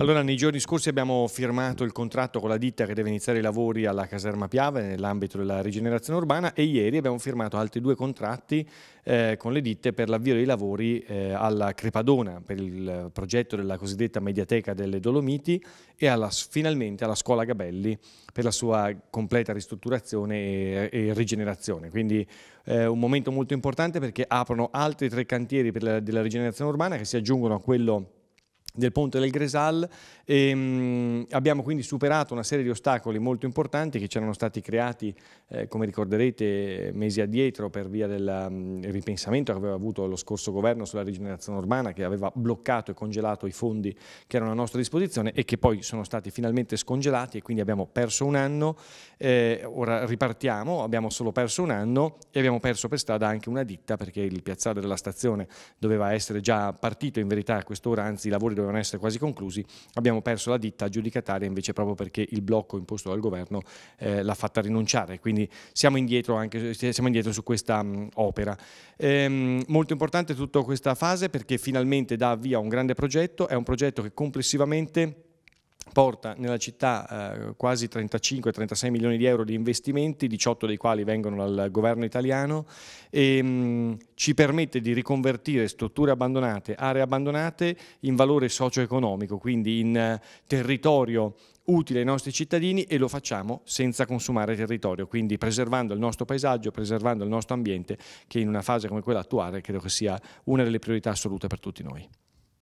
Allora, nei giorni scorsi abbiamo firmato il contratto con la ditta che deve iniziare i lavori alla caserma Piave nell'ambito della rigenerazione urbana e ieri abbiamo firmato altri due contratti eh, con le ditte per l'avvio dei lavori eh, alla Crepadona per il progetto della cosiddetta Mediateca delle Dolomiti e alla, finalmente alla Scuola Gabelli per la sua completa ristrutturazione e, e rigenerazione. Quindi eh, un momento molto importante perché aprono altri tre cantieri la, della rigenerazione urbana che si aggiungono a quello del ponte del Gresal. E, ehm, mh, abbiamo quindi superato una serie di ostacoli molto importanti che c'erano stati creati, eh, come ricorderete, mesi addietro per via del mh, mm, ripensamento che aveva avuto lo scorso governo sulla rigenerazione urbana che aveva bloccato e congelato i fondi che erano a nostra disposizione e che poi sono stati finalmente scongelati e quindi abbiamo perso un anno, eh, ora ripartiamo, abbiamo solo perso un anno e abbiamo perso per strada anche una ditta perché il piazzale della stazione doveva essere già partito in verità a quest'ora, anzi i lavori dovevano dovevano essere quasi conclusi, abbiamo perso la ditta giudicataria invece proprio perché il blocco imposto dal governo eh, l'ha fatta rinunciare, quindi siamo indietro, anche, eh, siamo indietro su questa mh, mm, opera. Ehm, molto importante tutta questa fase perché finalmente dà avvio a un grande progetto, è un progetto che complessivamente porta nella città eh, quasi 35-36 milioni di euro di investimenti, 18 dei quali vengono dal governo italiano, e ehm, mh, ci permette di riconvertire strutture abbandonate, aree abbandonate in valore socio-economico, quindi in eh, territorio utile ai nostri cittadini e lo facciamo senza consumare territorio, quindi preservando il nostro paesaggio, preservando il nostro ambiente che in una fase come quella attuale credo che sia una delle priorità assolute per tutti noi.